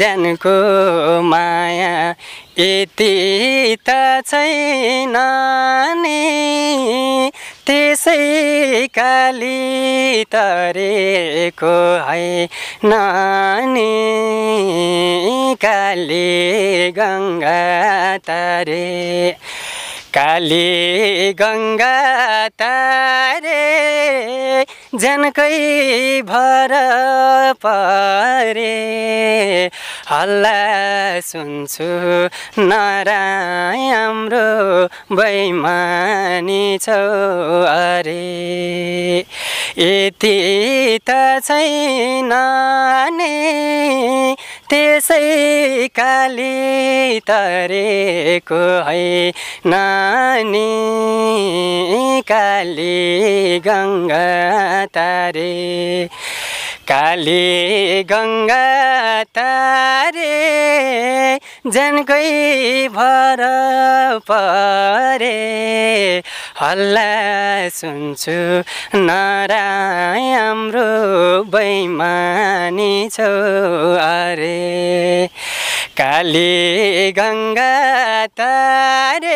जानको माया यति त छैन नि त्यसै काली तरेको है नानी काली गङ्गा तरे काली गङ्गा तारे जनकै भर परे हल्ला सुन्छु नराम्रो बैमानी छ अरे यति त छैन नै त्यसै काली तरेको है नानी काली गङ्गा तारे काली गङ्गा तारे जनकै भर परे हल्ला सुन्छु नराम्रो बैमानी छ अरे काली गङ्गा तारे